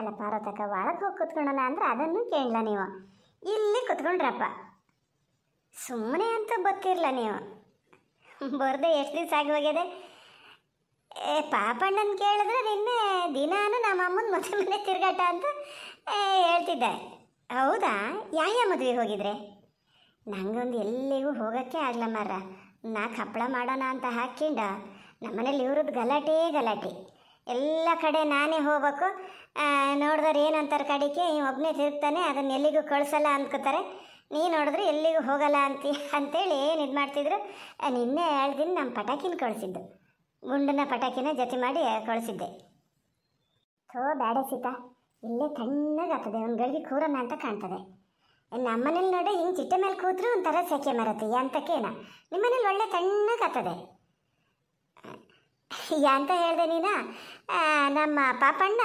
ಅಲ್ಲ ಪಾರ್ವತಕ್ಕ ಒಳಗೆ ಹೋಗಿ ಕುತ್ಕೊಳ್ಳೋಣ ಅಂದ್ರೆ ಅದನ್ನು ಕೇಳಲ್ಲ ನೀವು ಇಲ್ಲಿ ಕುತ್ಕೊಂಡ್ರಪ್ಪ ಸುಮ್ಮನೆ ಅಂತ ಬತ್ತಿರಲ್ಲ ನೀವು ಬರ್ದೆ ಎಷ್ಟು ದಿವಸ ಆಗಿ ಹೋಗಿದೆ ಏ ಪಾಪಣ್ಣನ ಕೇಳಿದ್ರೆ ನಿನ್ನೆ ದಿನಾನು ನಮ್ಮ ಅಮ್ಮನ ಮದುವೆ ಮನೆ ತಿರುಗಾಟ ಅಂತ ಹೇಳ್ತಿದ್ದೆ ಹೌದಾ ಯಾವ ಮದುವೆಗೆ ಮದುವೆ ಹೋಗಿದ್ರೆ ನನಗೊಂದು ಎಲ್ಲಿಗೂ ಹೋಗೋಕ್ಕೆ ಆಗಲ್ಲ ಮಾರ ನಾ ಕಪ್ಪಳ ಮಾಡೋಣ ಅಂತ ಹಾಕಿಂಡ ನಮ್ಮನೇಲಿ ಇವ್ರದ್ದು ಗಲಾಟೆ ಗಲಾಟೆ ಎಲ್ಲ ಕಡೆ ನಾನೇ ಹೋಗ್ಬೇಕು ನೋಡಿದ್ರೆ ಏನಂತಾರೆ ಕಡಿಕೆ ಒಬ್ಬನೇ ತಿರುಗ್ತಾನೆ ಅದನ್ನು ಎಲ್ಲಿಗೂ ಕಳಿಸಲ್ಲ ಅಂದ್ಕೋತಾರೆ ನೀ ನೋಡಿದ್ರೆ ಎಲ್ಲಿಗೂ ಹೋಗಲ್ಲ ಅಂತ ಅಂತೇಳಿ ಏನು ಇದು ಮಾಡ್ತಿದ್ರು ನಿನ್ನೆ ಎರಡು ದಿನ ನಮ್ಮ ಪಟಾಕಿನ ಕಳಿಸಿದ್ದು ಗುಂಡನ ಪಟಾಕಿನ ಜೊತೆ ಮಾಡಿ ಕಳಿಸಿದ್ದೆ ಥೋ ಬ್ಯಾಡ ಸೀತಾ ಇಲ್ಲೇ ತಣ್ಣಗಾಗ್ತದೆ ಒಂದು ಗಳಿಗೆ ಕೂರೋಣ ಅಂತ ಕಾಣ್ತದೆ ನಮ್ಮನೇಲಿ ನೋಡಿ ಹಿಂಗೆ ಚಿಟ್ಟೆ ಮೇಲೆ ಕೂತ್ರು ಒಂಥರ ಸೆಕೆ ಮರತಿ ಅಂತಕ್ಕೇನ ನಿಮ್ಮನೇಲಿ ಒಳ್ಳೆ ತಣ್ಣಗಾಗ್ತದೆ ಅಂತ ಹೇಳಿದೆ ನೀನು ನಮ್ಮ ಪಾಪಣ್ಣ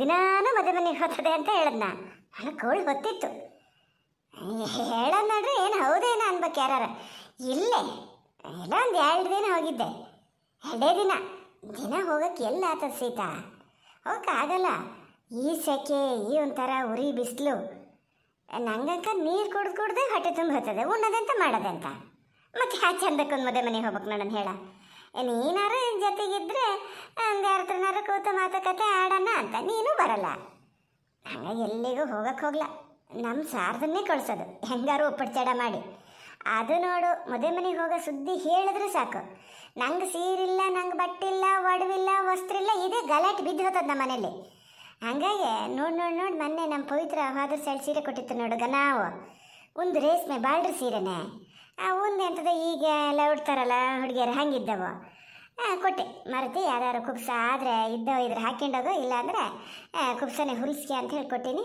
ದಿನಾನೂ ಮದುವೆ ಮನೆಗೆ ಹೋಗ್ತದೆ ಅಂತ ಹೇಳಿದ್ನ ನನಗೆ ಕೋಳಿ ಗೊತ್ತಿತ್ತು ಹೇಳೋದು ನೋಡ್ರಿ ಏನು ಹೌದೇನು ಅನ್ಬೇಕು ಯಾರ ಇಲ್ಲೇ ಎಲ್ಲ ಒಂದು ಎರಡು ದಿನ ಹೋಗಿದ್ದೆ ಎರಡೇ ದಿನ ದಿನ ಹೋಗೋಕ್ಕೆ ಎಲ್ಲ ಆತದ ಸೀತಾ ಹೋಗೋಕ್ಕಾಗಲ್ಲ ಈ ಸೆಕೆ ಈ ಒಂಥರ ಉರಿ ಬಿಸ್ಲು ನಂಗಂಕ ನೀರು ಕುಡ್ದು ಕುಡ್ದೆ ಹೊಟ್ಟೆ ತುಂಬ ಹೋಗ್ತದೆ ಉಣ್ಣದಂತ ಮಾಡೋದಂತ ಮತ್ತೆ ಆ ಚಂದಕ್ಕೊಂದು ಮದುವೆ ಮನೆಗೆ ಹೋಗ್ಬೇಕು ನೋಡೋಣ ಹೇಳ ನೀನಾರ ಜೊತೆಗಿದ್ರೆ ಹಂಗಾರ್ತ್ರನಾರ ಕೂತು ಮಾತುಕತೆ ಆಡೋಣ ಅಂತ ನೀನು ಬರಲ್ಲ ಹಂಗೆ ಎಲ್ಲಿಗೂ ಹೋಗಕ್ಕೆ ಹೋಗ್ಲ ನಮ್ಮ ಸಾರ್ದನ್ನೇ ಕಳ್ಸೋದು ಹೆಂಗಾರು ಚಡ ಮಾಡಿ ಅದು ನೋಡು ಮದುವೆ ಮನೆಗೆ ಹೋಗೋ ಸುದ್ದಿ ಹೇಳಿದ್ರೆ ಸಾಕು ನಂಗೆ ಸೀರಿಲ್ಲ ನಂಗೆ ಬಟ್ಟಿಲ್ಲ ಒಡವಿಲ್ಲ ವಸ್ತ್ರಿಲ್ಲ ಇದೇ ಗಲಾಟೆ ಬಿದ್ದು ಹೋತದ ನಮ್ಮ ಮನೇಲಿ ಹಾಗಾಗಿ ನೋಡಿ ನೋಡಿ ನೋಡಿ ಮೊನ್ನೆ ನಮ್ಮ ಪವಿತ್ರ ಹೋದ್ರ ಸೈಡ್ ಸೀರೆ ಕೊಟ್ಟಿತ್ತು ನೋಡು ಗನಾವು ಒಂದು ರೇಷ್ಮೆ ಬಾಳ್ರಿ ಸೀರೆನೇ ಒಂದು ಅಂತದ ಈಗ ಎಲ್ಲ ಉಡ್ತಾರಲ್ಲ ಹುಡುಗಿಯರು ಹಂಗಿದ್ದವು ಕೊಟ್ಟೆ ಮರೆತಿ ಯಾರು ಕುಪ್ಸ ಆದರೆ ಇದ್ದವು ಇದ್ರೆ ಹಾಕ್ಕೊಂಡೋದು ಇಲ್ಲಾಂದರೆ ಕುಪ್ಸನೆ ಹುರಿಸ್ಕೆ ಅಂತ ಹೇಳಿಕೊಟ್ಟೀನಿ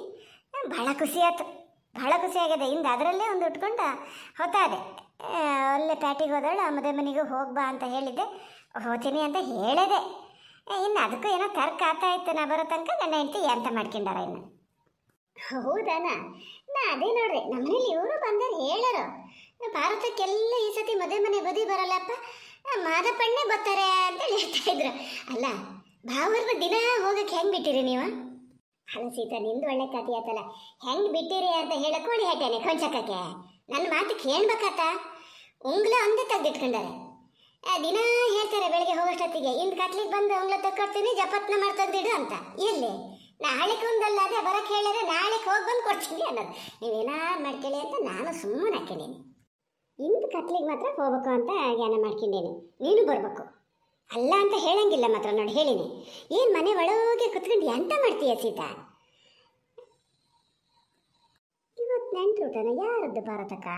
ಭಾಳ ಖುಷಿ ಆಯ್ತು ಭಾಳ ಖುಷಿಯಾಗಿದೆ ಆಗ್ಯದ ಅದರಲ್ಲೇ ಒಂದು ಉಟ್ಕೊಂಡು ಹೊತ್ತಾದೆ ಒಳ್ಳೆ ಪ್ಯಾಟಿಗೆ ಹೋದಳು ಮದುವೆ ಮನೆಗೂ ಹೋಗ್ಬಾ ಅಂತ ಹೇಳಿದ್ದೆ ಹೋತೀನಿ ಅಂತ ಹೇಳಿದೆ ಇನ್ನು ಅದಕ್ಕೂ ಏನೋ ತರ್ಕ ಆತ ಇತ್ತು ನಾ ಬರೋ ತನಕ ನನ್ನ ಹೆಂಡತಿ ಅಂತ ಮಾಡ್ಕೊಂಡಾರ ಇನ್ನು ಹೌದಾನ ನಾ ಅದೇ ನೋಡ್ರಿ ನಮ್ಮನೇಲಿ ಇವರು ಬಂದರೆ ಹೇಳರು ಭಾರತಕ್ಕೆಲ್ಲ ಈ ಸತಿ ಮದುವೆ ಮನೆ ಬದಿ ಬರಲ್ಲಪ್ಪ ಮಾದಪ್ಪಣ್ಣೆ ಬರ್ತಾರೆ ಅಂತ ಹೇಳ್ತಾ ಇದ್ರು ಅಲ್ಲ ಭಾವರ್ಗ ದಿನ ಹೋಗಕ್ಕೆ ಹೆಂಗೆ ಬಿಟ್ಟಿರಿ ನೀವು ಅಲ್ಲ ಸೀತಾ ನಿಂದು ಒಳ್ಳೆ ಕಥೆ ಆಯ್ತಲ್ಲ ಹೆಂಗೆ ಬಿಟ್ಟಿರಿ ಅಂತ ಹೇಳಕೊಳ್ಳಿ ಹೇಳ್ತೇನೆ ಕೊಂಚಕಕ್ಕೆ ನನ್ನ ಮಾತು ಕೇಳ್ಬೇಕಾತ ಉಂಗ್ಲ ಒಂದೇ ತೆಗೆದಿಟ್ಕೊಂಡಾರೆ ದಿನ ಹೇಳ್ತಾರೆ ಬೆಳಗ್ಗೆ ಹೋಗೋಷ್ಟೊತ್ತಿಗೆ ಇಂದು ಕಟ್ಲಿಗೆ ಬಂದು ಉಂಗ್ಲ ತಕ್ಕೊಡ್ತೀನಿ ಜಪತ್ನ ಮಾಡಿ ಅಂತ ಎಲ್ಲಿ ನಾಳೆಗೆ ಒಂದಲ್ಲ ಅದೇ ಬರಕ್ಕೆ ಹೇಳಿದ್ರೆ ನಾಳೆಗೆ ಹೋಗಿ ಬಂದು ಕೊಡ್ತೀನಿ ಅನ್ನೋದು ನೀವೇನಾರು ಮಾಡ್ಕೊಳ್ಳಿ ಅಂತ ನಾನು ಸುಮ್ಮನೆ ಹಾಕಿದ್ದೀನಿ ಇಂದು ಕತ್ಲಿಗೆ ಮಾತ್ರ ಹೋಗ್ಬೇಕು ಅಂತ ಜ್ಞಾನ ಮಾಡ್ಕೊಂಡೇನೆ ನೀನು ಬರಬೇಕು ಅಲ್ಲ ಅಂತ ಹೇಳಂಗಿಲ್ಲ ಮಾತ್ರ ನೋಡಿ ಹೇಳಿನಿ ಏನು ಮನೆ ಒಳಗೆ ಕುತ್ಕೊಂಡು ಎಂತ ಮಾಡ್ತೀಯ ಸೀತಾ ಇವತ್ತು ನೆಂಟರು ಊಟನ ಯಾರದ್ದು ಭಾರತಕ್ಕ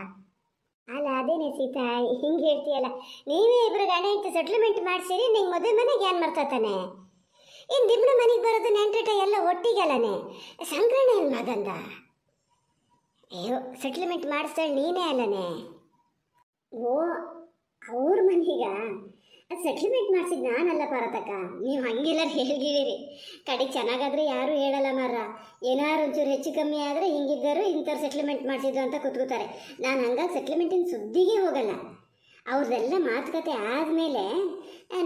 ಅಲ್ಲ ಅದೇನೆ ಸೀತಾ ಹಿಂಗೆ ಹೇಳ್ತೀಯಲ್ಲ ನೀವೇ ಇಬ್ಬರು ಗಂಡ ಹೆಂಡತಿ ಸೆಟ್ಲ್ಮೆಂಟ್ ಮಾಡಿಸಿರಿ ನಿಂಗೆ ಮದುವೆ ಮನೆಗೆ ಏನು ಮಾಡ್ತಾನೆ ಇನ್ನು ದಿಬ್ಬಣ ಮನೆಗೆ ಬರೋದು ನೆಂಟ್ರಿಟ ಎಲ್ಲ ಒಟ್ಟಿಗೆಲ್ಲನೆ ಸಂಗ್ರಹಣೆ ಏನು ಮಗಂದ ಅಯ್ಯೋ ಸೆಟ್ಲ್ಮೆಂಟ್ ಮಾಡಿಸ್ತಾಳೆ ನೀನೇ ಅಲ್ಲನೆ ಓ ಅವ್ರ ಮನೆಗ ಅದು ಸೆಟ್ಲ್ಮೆಂಟ್ ಮಾಡಿಸಿದ ನಾನಲ್ಲ ಪಾರತಕ್ಕ ನೀವು ಹಂಗೆಲ್ಲ ಹೇಳಿದಿರಿ ಕಡೆ ಚೆನ್ನಾಗಾದ್ರೆ ಯಾರು ಹೇಳಲ್ಲ ಮಾರ ಏನಾರು ಒಂಚೂರು ಹೆಚ್ಚು ಕಮ್ಮಿ ಆದರೆ ಹಿಂಗಿದ್ದರು ಇಂಥವ್ರು ಸೆಟ್ಲ್ಮೆಂಟ್ ಮಾಡಿಸಿದ್ರು ಅಂತ ಕೂತ್ಕೋತಾರೆ ನಾನು ಹಂಗಾಗಿ ಸೆಟ್ಲ್ಮೆಂಟಿನ ಸುದ್ದಿಗೆ ಹೋಗಲ್ಲ ಅವ್ರದೆಲ್ಲ ಮಾತುಕತೆ ಆದಮೇಲೆ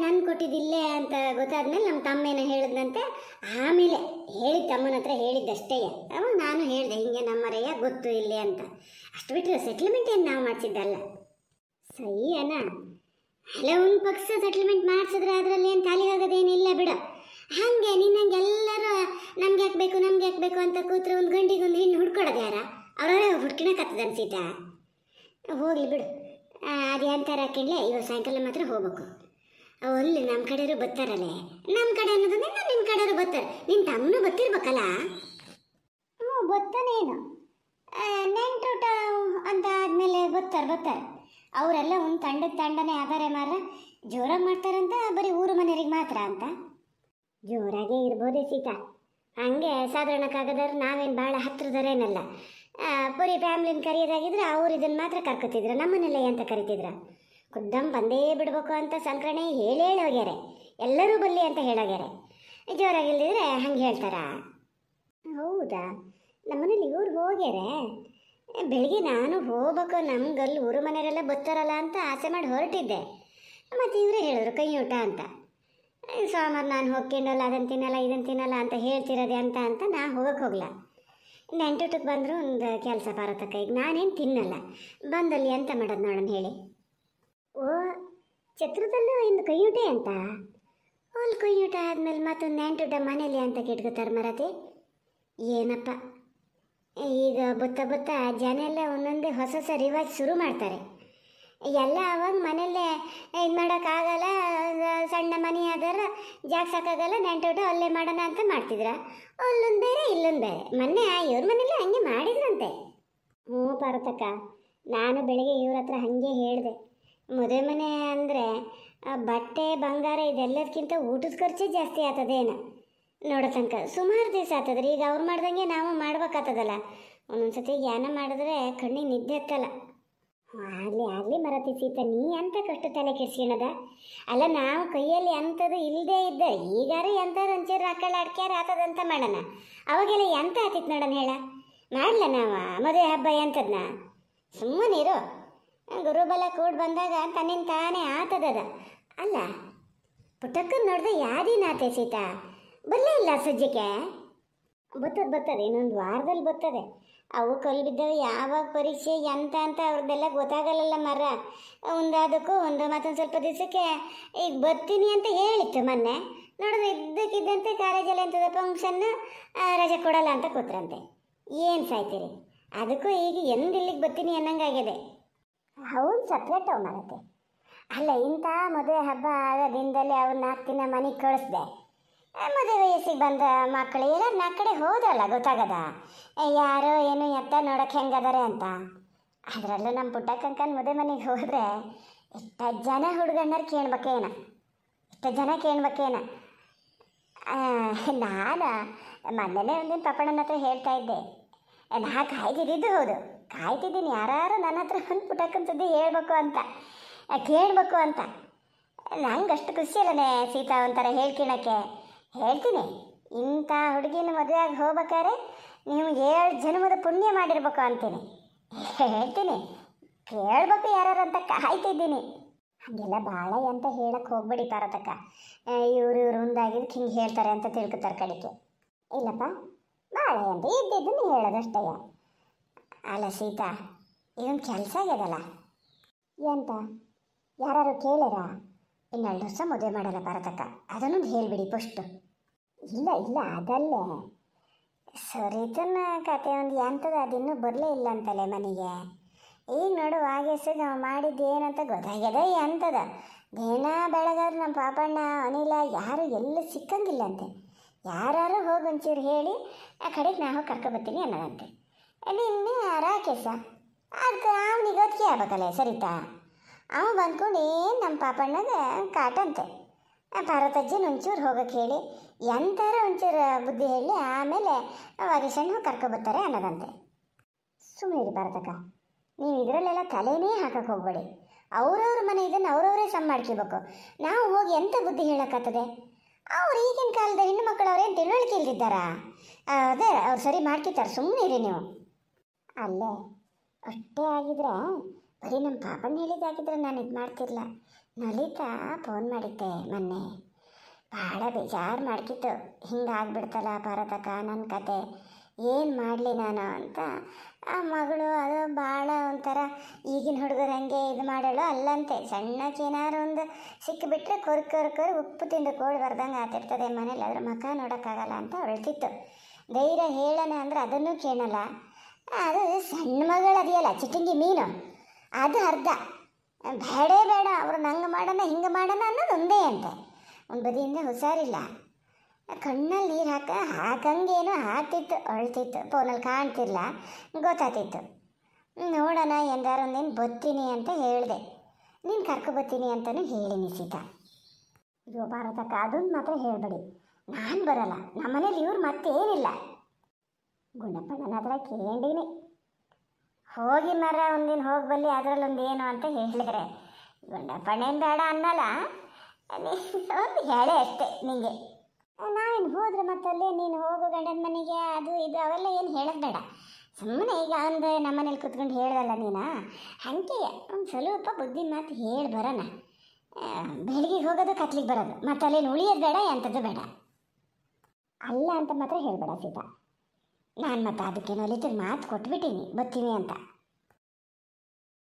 ನಾನು ಕೊಟ್ಟಿದ್ದಿಲ್ಲೇ ಅಂತ ಗೊತ್ತಾದ್ಮೇಲೆ ನಮ್ಮ ತಮ್ಮೇನ ಹೇಳಿದ್ನಂತೆ ಆಮೇಲೆ ಹೇಳಿದ ತಮ್ಮನ ಹತ್ರ ಹೇಳಿದ್ದಷ್ಟೇ ಅವಾಗ ನಾನು ಹೇಳಿದೆ ಹಿಂಗೆ ನಮ್ಮರಯ್ಯ ಗೊತ್ತು ಇಲ್ಲಿ ಅಂತ ಅಷ್ಟು ಬಿಟ್ಟರೆ ಸೆಟ್ಲ್ಮೆಂಟ್ ಏನು ನಾವು ಮಾಡಿಸಿದ್ದಲ್ಲ ಸಹಿ ಅಲ್ಲ ಹಲವನ್ ಪಕ್ಷ ಸೆಟ್ಲ್ಮೆಂಟ್ ಮಾಡಿಸಿದ್ರೆ ಅದರಲ್ಲಿ ಏನು ಖಾಲಿ ಆಗೋದೇನಿಲ್ಲ ಬಿಡು ಹಾಗೆ ನಿನ್ನಂಗೆ ಎಲ್ಲರೂ ನಮ್ಗೆ ಯಾಕೆ ಬೇಕು ನಮ್ಗೆ ಯಾಕೆ ಬೇಕು ಅಂತ ಕೂತ್ರೆ ಒಂದು ಗಂಡಿಗೆ ಒಂದು ಹೆಣ್ಣು ಹುಡ್ಕೊಡೋದು ಯಾರ ಅವರವರೇ ಹುಡ್ಕಿಣಕತ್ತದ ಅನ್ಸಿತ ಹೋಗಲಿ ಬಿಡು ಅದು ಅಂತಾರ ಕೇಳಿ ಇವತ್ತು ಸಾಯಂಕಾಲ ಮಾತ್ರ ಹೋಗ್ಬೇಕು ಅಲ್ಲಿ ನಮ್ಮ ಕಡೆಯವರು ಬರ್ತಾರಲ್ಲೇ ನಮ್ಮ ಕಡೆ ಅನ್ನೋದನ್ನ ನಿಮ್ಮ ಕಡೆಯವರು ಬರ್ತಾರೆ ನಿನ್ನ ತಮ್ಮನೂ ಬರ್ತಿರ್ಬೇಕಲ್ಲ ಹ್ಞೂ ಬರ್ತಾನೇನು ನೆಂಟು ಅಂತ ಆದಮೇಲೆ ಬರ್ತಾರೆ ಬರ್ತಾರೆ ಅವರೆಲ್ಲ ಒಂದು ತಂಡದ ತಂಡನೇ ಆದರೆ ಮಾರ ಜೋರಾಗಿ ಮಾಡ್ತಾರಂತ ಬರೀ ಊರು ಮನೆಯವರಿಗೆ ಮಾತ್ರ ಅಂತ ಜೋರಾಗೇ ಇರ್ಬೋದೇ ಸೀತಾ ಹಂಗೆ ಸಾಧಾರಣಕ್ಕಾಗದಾರ ನಾವೇನು ಭಾಳ ಹತ್ರದರೇನಲ್ಲ ಪೂರಿ ಫ್ಯಾಮ್ಲಿನ ಕರೆಯೋದಾಗಿದ್ರೆ ಅವ್ರು ಇದನ್ನು ಮಾತ್ರ ಕರ್ಕೊತಿದ್ರು ನಮ್ಮನೆಲ್ಲ ಅಂತ ಕರಿತಿದ್ರು ಖುದ್ದಂ ಬಂದೇ ಬಿಡ್ಬೇಕು ಅಂತ ಸಂಕ್ರಣೆ ಹೇಳಿ ಹೋಗ್ಯಾರೆ ಎಲ್ಲರೂ ಬಲ್ಲಿ ಅಂತ ಹೇಳೋಗ್ಯಾರೆ ಜೋರಾಗಿಲ್ಲದಿದ್ರೆ ಹಂಗೆ ಹೇಳ್ತಾರಾ ಹೌದಾ ನಮ್ಮನೇಲಿ ಇವ್ರು ಹೋಗ್ಯಾರೆ ಬೆಳಿಗ್ಗೆ ನಾನು ಹೋಗ್ಬೇಕು ನಮ್ಗಲ್ಲಿ ಊರು ಮನೆಯರೆಲ್ಲ ಬರ್ತಾರಲ್ಲ ಅಂತ ಆಸೆ ಮಾಡಿ ಹೊರಟಿದ್ದೆ ಮತ್ತು ಇವರೇ ಹೇಳಿದ್ರು ಕೈ ಊಟ ಅಂತ ಸೋಮವಾರ ನಾನು ಹೋಗ್ಕೊಂಡಲ್ಲ ಅದನ್ನು ತಿನ್ನಲ್ಲ ಇದನ್ನು ತಿನ್ನಲ್ಲ ಅಂತ ಹೇಳ್ತಿರೋದೆ ಅಂತ ಅಂತ ನಾ ಹೋಗಕ್ಕೆ ಹೋಗ್ಲ ನೆಂಟುಟಕ್ಕೆ ಬಂದರು ಒಂದು ಕೆಲಸ ಭಾರತಕ್ಕ ಕೈಗೆ ನಾನೇನು ತಿನ್ನಲ್ಲ ಬಂದಲ್ಲಿ ಅಂತ ಮಾಡೋದು ನೋಡೋಣ ಹೇಳಿ ಓ ಛತ್ರದಲ್ಲೂ ಇಂದು ಕೈಯೂಟೆ ಅಂತ ಅಲ್ಲಿ ಕೈಯೂಟ ಆದಮೇಲೆ ಮತ್ತೊಂದು ನೆಂಟುಟ ಮನೇಲಿ ಅಂತ ಕಿಟ್ಕೋತಾರೆ ಮರತಿ ಏನಪ್ಪ ಈಗ ಬತ್ತ ಬತ್ತ ಜನ ಎಲ್ಲ ಒಂದೊಂದೇ ಹೊಸ ಹೊಸ ರಿವಾಜ್ ಶುರು ಮಾಡ್ತಾರೆ ಎಲ್ಲ ಅವಾಗ ಮನೆಯಲ್ಲೇ ಇದು ಮಾಡೋಕ್ಕಾಗಲ್ಲ ಸಣ್ಣ ಮನೆ ಆದ್ರೆ ಜಾಗ ಸಾಕಾಗಲ್ಲ ನೆಂಟೋಟ ಅಲ್ಲೇ ಮಾಡೋಣ ಅಂತ ಮಾಡ್ತಿದ್ರ ಅಲ್ಲೊಂದು ಬೇರೆ ಇಲ್ಲೊಂದು ಬೇರೆ ಮೊನ್ನೆ ಇವ್ರ ಮನೇಲಿ ಹಂಗೆ ಮಾಡಿದ್ರಂತೆ ಹ್ಞೂ ಪಾರ್ವತಕ್ಕ ನಾನು ಬೆಳಿಗ್ಗೆ ಇವ್ರ ಹತ್ರ ಹಾಗೆ ಹೇಳಿದೆ ಮದುವೆ ಮನೆ ಅಂದರೆ ಬಟ್ಟೆ ಬಂಗಾರ ಇದೆಲ್ಲದಕ್ಕಿಂತ ಊಟದ ಖರ್ಚೇ ಜಾಸ್ತಿ ಆಗ್ತದೇನು ನೋಡೋ ತನಕ ಸುಮಾರು ದಿವಸ ಆತದ್ರಿ ಈಗ ಅವ್ರು ಮಾಡ್ದಂಗೆ ನಾವು ಮಾಡ್ಬೇಕಾಗ್ತದಲ್ಲ ಒಂದೊಂದು ಸತಿ ಯಾನ ಮಾಡಿದ್ರೆ ಕಣ್ಣಿಗೆ ನಿದ್ದೆ ಹತ್ತಲ್ಲ ಆಗಲಿ ಆಗಲಿ ಮರತಿ ಸೀತ ನೀ ಅಂತ ಕಷ್ಟ ತಲೆ ಕೆಡ್ಸ್ಕೊಳದ ಅಲ್ಲ ನಾವು ಕೈಯಲ್ಲಿ ಅಂಥದ್ದು ಇಲ್ಲದೆ ಇದ್ದ ಈಗಾರು ಎಂಥವ್ರು ಒಂಚೂರು ರಕ್ಕಳ ಅಡ್ಕ್ಯಾರ ಆತದಂತ ಮಾಡೋಣ ಅವಾಗೆಲ್ಲ ಎಂತ ಆತಿತ್ತು ನೋಡೋಣ ಹೇಳ ಮಾಡಲ ನಾವು ಮದುವೆ ಹಬ್ಬ ಎಂಥದ್ನ ಸುಮ್ಮನಿರು ಗುರುಬಲ ಕೂಡ್ ಬಂದಾಗ ತನ್ನಿಂದ ತಾನೇ ಆತದದ ಅಲ್ಲ ಪುಟಕ್ಕ ನೋಡ್ದೆ ಯಾದಿನಾತೆ ಸೀತಾ ಬರಲೇ ಇಲ್ಲ ಸಜ್ಜಕ್ಕೆ ಬರ್ತದೆ ಬರ್ತದೆ ಇನ್ನೊಂದು ವಾರದಲ್ಲಿ ಬರ್ತದೆ ಅವು ಕಲ್ಲು ಬಿದ್ದವು ಯಾವಾಗ ಪರೀಕ್ಷೆ ಎಂತ ಅಂತ ಅವ್ರದ್ದೆಲ್ಲ ಗೊತ್ತಾಗಲ್ಲ ಮರ ಒಂದಾದಕ್ಕೂ ಒಂದು ಮತ್ತೊಂದು ಸ್ವಲ್ಪ ದಿವಸಕ್ಕೆ ಈಗ ಬರ್ತೀನಿ ಅಂತ ಹೇಳಿತ್ತು ಮೊನ್ನೆ ನೋಡಿದ್ರೆ ಇದ್ದಕ್ಕಿದ್ದಂತೆ ಕಾಲೇಜಲ್ಲಿ ಎಂಥದ ಫಂಕ್ಷನ್ನು ರಜೆ ಕೊಡಲ್ಲ ಅಂತ ಕೂತ್ರಂತೆ ಏನು ಸಾಯ್ತೀರಿ ಅದಕ್ಕೂ ಈಗ ಎಂದು ಇಲ್ಲಿಗೆ ಬರ್ತೀನಿ ಅನ್ನಂಗಾಗಿದೆ ಅವನು ಸಪ್ರೇಟ್ ಅವು ಅಲ್ಲ ಇಂಥ ಮದುವೆ ಹಬ್ಬ ದಿನದಲ್ಲಿ ಅವ್ರು ನಾಲ್ಕು ದಿನ ಮನೆಗೆ ಕಳಿಸ್ದೆ ಮದುವೆ ವಯಸ್ಸಿಗೆ ಬಂದ ಮಕ್ಕಳು ಎಲ್ಲರೂ ನಾ ಕಡೆ ಹೋದಲ್ಲ ಗೊತ್ತಾಗದ ಯಾರೋ ಏನು ಎತ್ತ ನೋಡೋಕೆ ಹೆಂಗದಾರೆ ಅಂತ ಅದರಲ್ಲೂ ನಮ್ಮ ಪುಟ್ಟಕ್ಕಂಕನ ಮದುವೆ ಮನೆಗೆ ಹೋದರೆ ಇಷ್ಟ ಜನ ಹುಡುಗಣ್ಣರು ಕೇಳ್ಬೇಕೇನ ಇಷ್ಟ ಜನ ಕೇಳ್ಬೇಕೇನ ನಾನು ಮೊನ್ನೆನೇ ಒಂದಿನ ಪಪ್ಪಣ್ಣನ ಹತ್ರ ಹೇಳ್ತಾ ಇದ್ದೆ ನಾ ಕಾಯ್ತಿದ್ದು ಹೌದು ಕಾಯ್ತಿದ್ದೀನಿ ಯಾರು ನನ್ನ ಹತ್ರ ಒಂದು ಪುಟಕ್ಕನ ಸುದ್ದಿ ಹೇಳ್ಬೇಕು ಅಂತ ಕೇಳ್ಬೇಕು ಅಂತ ನಂಗೆ ಅಷ್ಟು ಖುಷಿ ಅಲ್ಲನೇ ಸೀತಾ ಒಂಥರ ಹೇಳ್ಕೊಳಕ್ಕೆ ಹೇಳ್ತೀನಿ ಇಂಥ ಹುಡುಗಿನ ಮದುವೆಯಾಗಿ ಹೋಗ್ಬೇಕಾದ್ರೆ ನಿಮ್ಗೆ ಏಳು ಜನ್ಮದ ಪುಣ್ಯ ಮಾಡಿರ್ಬೇಕು ಅಂತೀನಿ ಹೇಳ್ತೀನಿ ಕೇಳಬೇಕು ಯಾರು ಅಂತ ಕಾಯ್ತಿದ್ದೀನಿ ಹಾಗೆಲ್ಲ ಭಾಳ ಅಂತ ಹೇಳಕ್ಕೆ ಹೋಗ್ಬೇಡಿ ಪಾರತಕ್ಕ ಇವರು ಇವ್ರು ಒಂದಾಗಿದ್ದು ಹಿಂಗೆ ಹೇಳ್ತಾರೆ ಅಂತ ತಿಳ್ಕೊತಾರೆ ಕಡಿಕೆ ಇಲ್ಲಪ್ಪ ಭಾಳ ಅಂತ ಇದ್ದಿದ್ದನ್ನು ಹೇಳೋದಷ್ಟೇ ಅಲ್ಲ ಸೀತಾ ಇದೊಂದು ಕೆಲಸ ಆಗ್ಯದಲ್ಲ ಎಂತ ಯಾರು ಕೇಳ್ಯಾರ ಇನ್ನೆರಡು ದಿವಸ ವರ್ಷ ಮದುವೆ ಮಾಡಲ್ಲ ಭಾರತಕ್ಕ ಅದನ್ನು ಹೇಳಿಬಿಡಿ ಪಸ್ಟು ಇಲ್ಲ ಇಲ್ಲ ಅದಲ್ಲೇ ಸರಿತನ ಕತೆ ಒಂದು ಎಂಥದ ಅದಿನ್ನೂ ಬರಲೇ ಇಲ್ಲ ಅಂತಲೇ ಮನೆಗೆ ಈಗ ನೋಡು ವಾಗೇಶಗೆ ನಾವು ಮಾಡಿದ್ದು ಏನಂತ ಗೊತ್ತಾಗ್ಯದ ಎಂಥದ ದಿನ ಬೆಳಗಾದ್ರೆ ನಮ್ಮ ಪಾಪಣ್ಣ ಅನಿಲ ಯಾರು ಎಲ್ಲೂ ಸಿಕ್ಕಂಗಿಲ್ಲ ಅಂತೆ ಯಾರು ಹೋಗಿ ಒಂಚೂರು ಹೇಳಿ ಆ ಕಡೆಗೆ ನಾವು ಕರ್ಕೊಬರ್ತೀನಿ ಅನ್ನೋದಂತೆ ನಿನ್ನೆ ರಾಕೇಶ ಅದಕ್ಕೆ ಅವನಿಗೆ ಒತ್ತಿಗೆ ಆಗ್ಬೇಕಲ್ಲ ಸರಿತಾ ಅವ ಬಂದ್ಕೊಂಡು ಏನು ನಮ್ಮ ಪಾಪಣ್ಣಗೆ ಕಾಟಂತೆ ಭಾರತಜ್ಜನ ಒಂಚೂರು ಹೋಗಕ್ಕೆ ಹೇಳಿ ಎಂಥಾರ ಒಂಚೂರು ಬುದ್ಧಿ ಹೇಳಿ ಆಮೇಲೆ ವಾಗೇಶಣ್ಣ ಕರ್ಕೊಬರ್ತಾರೆ ಅನ್ನೋದಂತೆ ಸುಮ್ಮನೆ ಇರಿ ಭಾರತಕ್ಕ ನೀವು ಇದರಲ್ಲೆಲ್ಲ ತಲೆನೇ ಹಾಕಕ್ಕೆ ಹೋಗ್ಬೇಡಿ ಅವ್ರವ್ರ ಮನೆ ಇದನ್ನು ಅವ್ರವರೇ ಸಮ್ ಮಾಡ್ಕೋಬೇಕು ನಾವು ಹೋಗಿ ಎಂಥ ಬುದ್ಧಿ ಹೇಳೋಕ್ಕಾಗ್ತದೆ ಅವ್ರು ಈಗಿನ ಕಾಲದ ಹೆಣ್ಣು ಮಕ್ಕಳು ಅವ್ರೇನು ತಿಳುವಳಿಕೆ ಇಲ್ದಿದ್ದಾರಾ ಅದೇ ಅವ್ರು ಸರಿ ಮಾಡ್ಕಿತ್ತಾರೆ ಸುಮ್ಮನೆ ಇರಿ ನೀವು ಅಲ್ಲೇ ಅಷ್ಟೇ ಆಗಿದ್ರೆ ಬರೀ ನಮ್ಮ ಪಾಪನ ಹೇಳಿದ್ದಾಗಿದ್ರೆ ನಾನು ಇದು ಮಾಡ್ತಿರ್ಲ ನಲಿತಾ ಫೋನ್ ಮಾಡಿದ್ದೆ ಮೊನ್ನೆ ಭಾಳ ಬೇಜಾರು ಮಾಡ್ತಿತ್ತು ಆಗ್ಬಿಡ್ತಲ್ಲ ಭಾರತಕ ನನ್ನ ಕತೆ ಏನು ಮಾಡಲಿ ನಾನು ಅಂತ ಆ ಮಗಳು ಅದು ಭಾಳ ಒಂಥರ ಈಗಿನ ಹುಡುಗರು ಹಂಗೆ ಇದು ಮಾಡೋಳು ಅಲ್ಲಂತೆ ಏನಾದ್ರು ಒಂದು ಸಿಕ್ಕಿಬಿಟ್ರೆ ಕೊರ್ ಕೊರ್ ಉಪ್ಪು ತಿಂದು ಕೋಳಿ ಬರ್ದಂಗೆ ಆತಿರ್ತದೆ ಮನೇಲಿ ಅದ್ರ ಮಖ ನೋಡೋಕ್ಕಾಗಲ್ಲ ಅಂತ ಅಳ್ತಿತ್ತು ಧೈರ್ಯ ಹೇಳೋಣ ಅಂದರೆ ಅದನ್ನು ಕೇಳಲ್ಲ ಅದು ಸಣ್ಣ ಮಗಳು ಅದೆಯಲ್ಲ ಚಿಟಿಂಗಿ ಮೀನು ಅದು ಅರ್ಧ ಬೇಡೇ ಬೇಡ ಅವ್ರನ್ನ ಹಂಗೆ ಮಾಡೋಣ ಹಿಂಗೆ ಮಾಡೋಣ ಅನ್ನೋದು ಒಂದೇ ಅಂತೆ ಒಂದು ಬದಿಯಿಂದ ಹುಷಾರಿಲ್ಲ ಕಣ್ಣಲ್ಲಿ ನೀರು ಹಾಕ ಹಾಕಂಗೇನು ಹಾಕ್ತಿತ್ತು ಅಳ್ತಿತ್ತು ಫೋನಲ್ಲಿ ಕಾಣ್ತಿಲ್ಲ ಗೊತ್ತಾಗ್ತಿತ್ತು ನೋಡೋಣ ನೀನು ಬತ್ತೀನಿ ಅಂತ ಹೇಳಿದೆ ನೀನು ಕರ್ಕೊಬತ್ತೀನಿ ಅಂತಲೂ ಹೇಳಿನಿ ಸೀತಾ ಇದು ಭಾರತಕ್ಕ ಅದನ್ನು ಮಾತ್ರ ಹೇಳಬೇಡಿ ನಾನು ಬರಲ್ಲ ನಮ್ಮನೇಲಿ ಇವ್ರು ಮತ್ತೇನಿಲ್ಲ ಗುಣಪ್ಪಣ್ಣನ ಹತ್ರ ಕೇಳಿನಿ ಹೋಗಿ ಮರ ಒಂದಿನ ಹೋಗಿ ಬಲ್ಲಿ ಅದರಲ್ಲೊಂದು ಏನು ಅಂತ ಹೇಳಿದ್ರೆ ಗಂಡ ಪಣೇನು ಬೇಡ ಅನ್ನಲ್ಲ ಒಂದು ಹೇಳೆ ಅಷ್ಟೇ ನಿಮಗೆ ನಾವೇನು ಹೋದ್ರೆ ಮತ್ತಲ್ಲಿ ನೀನು ಹೋಗು ಗಂಡನ ಮನೆಗೆ ಅದು ಇದು ಅವೆಲ್ಲ ಏನು ಹೇಳೋದು ಬೇಡ ಸುಮ್ಮನೆ ಈಗ ಒಂದು ನಮ್ಮನೇಲಿ ಕುತ್ಕೊಂಡು ಹೇಳ್ದಲ್ಲ ನೀನಾ ಹಂಗೆ ಒಂದು ಸ್ವಲ್ಪ ಬುದ್ಧಿ ಮಾತು ಹೇಳಿ ಬರೋಣ ಬೆಳಿಗ್ಗೆ ಹೋಗೋದು ಕತ್ಲಿಗೆ ಬರೋದು ಮತ್ತೆ ಅಲ್ಲೇನು ಉಳಿಯೋದು ಬೇಡ ಎಂಥದ್ದು ಬೇಡ ಅಲ್ಲ ಅಂತ ಮಾತ್ರ ಹೇಳಬೇಡ ಸೀತಾ ನಾನು ಮತ್ತೆ ಅದಕ್ಕೆ ಅಲ್ಲಿ ಮಾತು ಕೊಟ್ಬಿಟ್ಟೀನಿ ಬರ್ತೀನಿ ಅಂತ